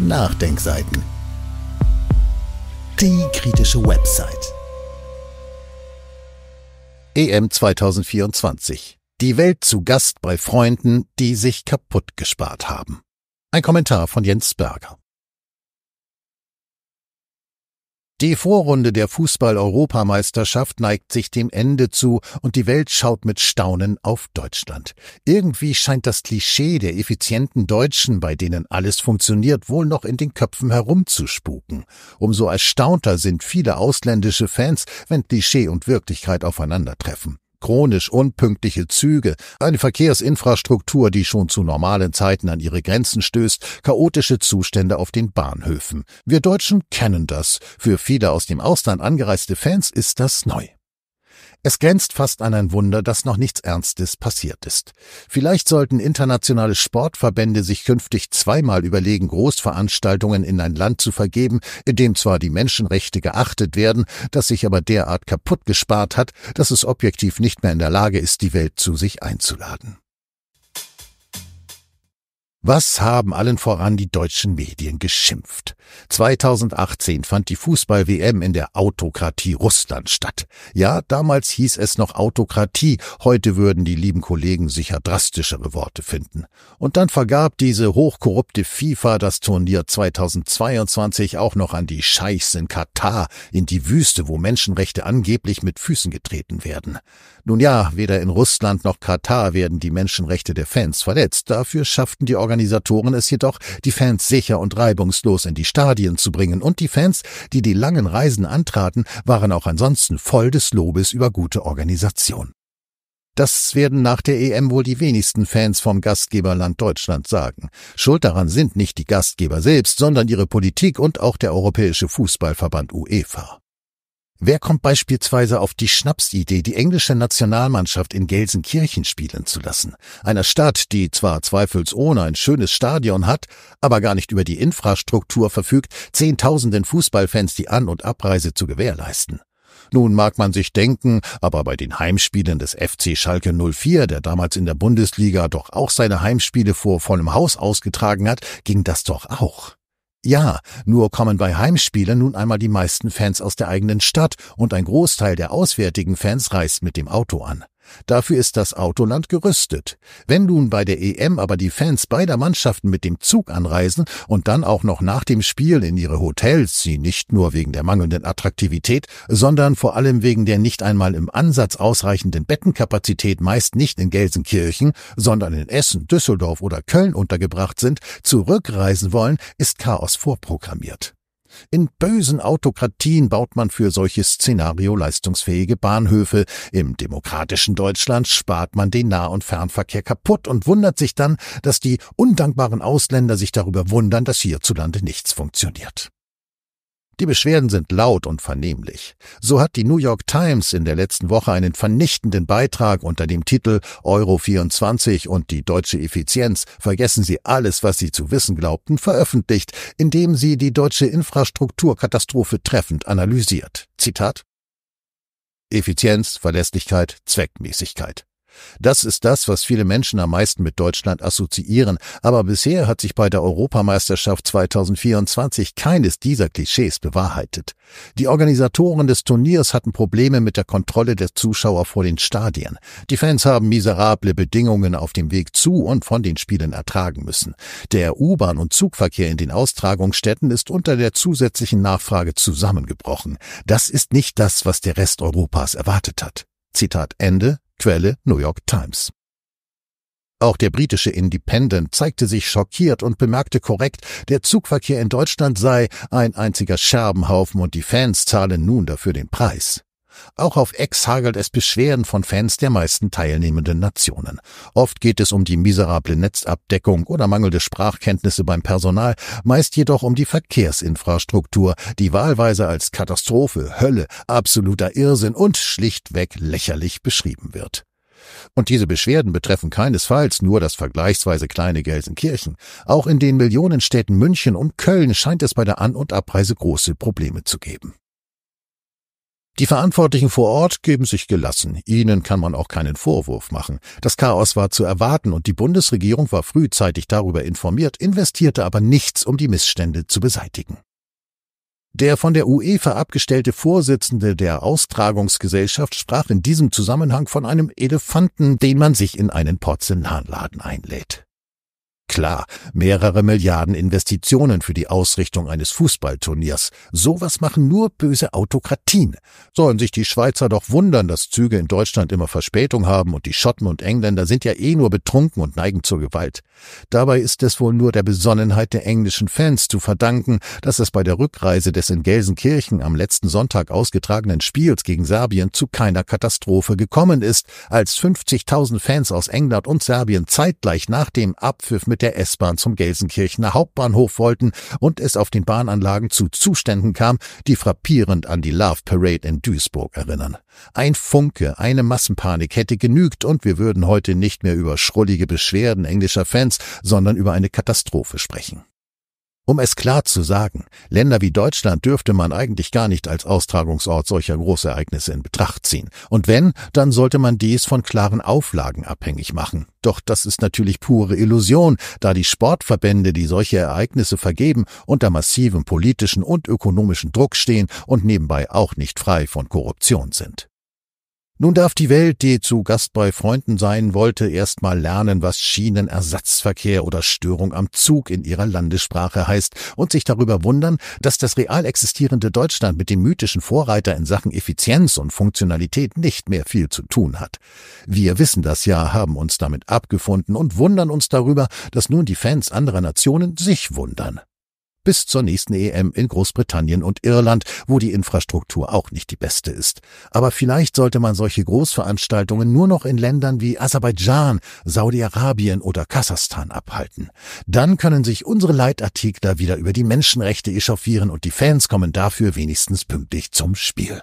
Nachdenkseiten. Die kritische Website. EM 2024. Die Welt zu Gast bei Freunden, die sich kaputt gespart haben. Ein Kommentar von Jens Berger. Die Vorrunde der Fußball-Europameisterschaft neigt sich dem Ende zu und die Welt schaut mit Staunen auf Deutschland. Irgendwie scheint das Klischee der effizienten Deutschen, bei denen alles funktioniert, wohl noch in den Köpfen herumzuspuken. Umso erstaunter sind viele ausländische Fans, wenn Klischee und Wirklichkeit aufeinandertreffen chronisch unpünktliche Züge, eine Verkehrsinfrastruktur, die schon zu normalen Zeiten an ihre Grenzen stößt, chaotische Zustände auf den Bahnhöfen. Wir Deutschen kennen das. Für viele aus dem Ausland angereiste Fans ist das neu. Es grenzt fast an ein Wunder, dass noch nichts Ernstes passiert ist. Vielleicht sollten internationale Sportverbände sich künftig zweimal überlegen, Großveranstaltungen in ein Land zu vergeben, in dem zwar die Menschenrechte geachtet werden, das sich aber derart kaputt gespart hat, dass es objektiv nicht mehr in der Lage ist, die Welt zu sich einzuladen. Was haben allen voran die deutschen Medien geschimpft? 2018 fand die Fußball-WM in der Autokratie Russland statt. Ja, damals hieß es noch Autokratie, heute würden die lieben Kollegen sicher drastischere Worte finden. Und dann vergab diese hochkorrupte FIFA das Turnier 2022 auch noch an die Scheichs in Katar, in die Wüste, wo Menschenrechte angeblich mit Füßen getreten werden. Nun ja, weder in Russland noch Katar werden die Menschenrechte der Fans verletzt, dafür schafften die Organisationen Organisatoren es jedoch, die Fans sicher und reibungslos in die Stadien zu bringen und die Fans, die die langen Reisen antraten, waren auch ansonsten voll des Lobes über gute Organisation. Das werden nach der EM wohl die wenigsten Fans vom Gastgeberland Deutschland sagen. Schuld daran sind nicht die Gastgeber selbst, sondern ihre Politik und auch der Europäische Fußballverband UEFA. Wer kommt beispielsweise auf die Schnapsidee, die englische Nationalmannschaft in Gelsenkirchen spielen zu lassen? Einer Stadt, die zwar zweifelsohne ein schönes Stadion hat, aber gar nicht über die Infrastruktur verfügt, zehntausenden Fußballfans die An- und Abreise zu gewährleisten. Nun mag man sich denken, aber bei den Heimspielen des FC Schalke 04, der damals in der Bundesliga doch auch seine Heimspiele vor vollem Haus ausgetragen hat, ging das doch auch. Ja, nur kommen bei Heimspielen nun einmal die meisten Fans aus der eigenen Stadt und ein Großteil der auswärtigen Fans reist mit dem Auto an. Dafür ist das Autoland gerüstet. Wenn nun bei der EM aber die Fans beider Mannschaften mit dem Zug anreisen und dann auch noch nach dem Spiel in ihre Hotels, sie nicht nur wegen der mangelnden Attraktivität, sondern vor allem wegen der nicht einmal im Ansatz ausreichenden Bettenkapazität meist nicht in Gelsenkirchen, sondern in Essen, Düsseldorf oder Köln untergebracht sind, zurückreisen wollen, ist Chaos vorprogrammiert. In bösen Autokratien baut man für solches Szenario leistungsfähige Bahnhöfe. Im demokratischen Deutschland spart man den Nah- und Fernverkehr kaputt und wundert sich dann, dass die undankbaren Ausländer sich darüber wundern, dass hierzulande nichts funktioniert. Die Beschwerden sind laut und vernehmlich. So hat die New York Times in der letzten Woche einen vernichtenden Beitrag unter dem Titel Euro 24 und die deutsche Effizienz vergessen Sie alles, was Sie zu wissen glaubten, veröffentlicht, indem sie die deutsche Infrastrukturkatastrophe treffend analysiert. Zitat Effizienz, Verlässlichkeit, Zweckmäßigkeit. Das ist das, was viele Menschen am meisten mit Deutschland assoziieren, aber bisher hat sich bei der Europameisterschaft 2024 keines dieser Klischees bewahrheitet. Die Organisatoren des Turniers hatten Probleme mit der Kontrolle der Zuschauer vor den Stadien. Die Fans haben miserable Bedingungen auf dem Weg zu und von den Spielen ertragen müssen. Der U-Bahn- und Zugverkehr in den Austragungsstätten ist unter der zusätzlichen Nachfrage zusammengebrochen. Das ist nicht das, was der Rest Europas erwartet hat. Zitat Ende Quelle New York Times. Auch der britische Independent zeigte sich schockiert und bemerkte korrekt, der Zugverkehr in Deutschland sei ein einziger Scherbenhaufen und die Fans zahlen nun dafür den Preis. Auch auf Ex hagelt es Beschwerden von Fans der meisten teilnehmenden Nationen. Oft geht es um die miserable Netzabdeckung oder mangelnde Sprachkenntnisse beim Personal, meist jedoch um die Verkehrsinfrastruktur, die wahlweise als Katastrophe, Hölle, absoluter Irrsinn und schlichtweg lächerlich beschrieben wird. Und diese Beschwerden betreffen keinesfalls nur das vergleichsweise kleine Gelsenkirchen. Auch in den Millionenstädten München und Köln scheint es bei der An- und Abreise große Probleme zu geben. Die Verantwortlichen vor Ort geben sich gelassen. Ihnen kann man auch keinen Vorwurf machen. Das Chaos war zu erwarten und die Bundesregierung war frühzeitig darüber informiert, investierte aber nichts, um die Missstände zu beseitigen. Der von der UEFA abgestellte Vorsitzende der Austragungsgesellschaft sprach in diesem Zusammenhang von einem Elefanten, den man sich in einen Porzellanladen einlädt. Klar, mehrere Milliarden Investitionen für die Ausrichtung eines Fußballturniers. Sowas machen nur böse Autokratien. Sollen sich die Schweizer doch wundern, dass Züge in Deutschland immer Verspätung haben und die Schotten und Engländer sind ja eh nur betrunken und neigen zur Gewalt. Dabei ist es wohl nur der Besonnenheit der englischen Fans zu verdanken, dass es bei der Rückreise des in Gelsenkirchen am letzten Sonntag ausgetragenen Spiels gegen Serbien zu keiner Katastrophe gekommen ist, als 50.000 Fans aus England und Serbien zeitgleich nach dem Abpfiff mit der S-Bahn zum Gelsenkirchener Hauptbahnhof wollten und es auf den Bahnanlagen zu Zuständen kam, die frappierend an die Love Parade in Duisburg erinnern. Ein Funke, eine Massenpanik hätte genügt und wir würden heute nicht mehr über schrullige Beschwerden englischer Fans, sondern über eine Katastrophe sprechen. Um es klar zu sagen, Länder wie Deutschland dürfte man eigentlich gar nicht als Austragungsort solcher Großereignisse in Betracht ziehen. Und wenn, dann sollte man dies von klaren Auflagen abhängig machen. Doch das ist natürlich pure Illusion, da die Sportverbände, die solche Ereignisse vergeben, unter massivem politischen und ökonomischen Druck stehen und nebenbei auch nicht frei von Korruption sind. Nun darf die Welt, die zu Gast bei Freunden sein wollte, erstmal lernen, was Schienenersatzverkehr oder Störung am Zug in ihrer Landessprache heißt und sich darüber wundern, dass das real existierende Deutschland mit dem mythischen Vorreiter in Sachen Effizienz und Funktionalität nicht mehr viel zu tun hat. Wir wissen das ja, haben uns damit abgefunden und wundern uns darüber, dass nun die Fans anderer Nationen sich wundern bis zur nächsten EM in Großbritannien und Irland, wo die Infrastruktur auch nicht die beste ist. Aber vielleicht sollte man solche Großveranstaltungen nur noch in Ländern wie Aserbaidschan, Saudi-Arabien oder Kasachstan abhalten. Dann können sich unsere Leitartikler wieder über die Menschenrechte echauffieren und die Fans kommen dafür wenigstens pünktlich zum Spiel.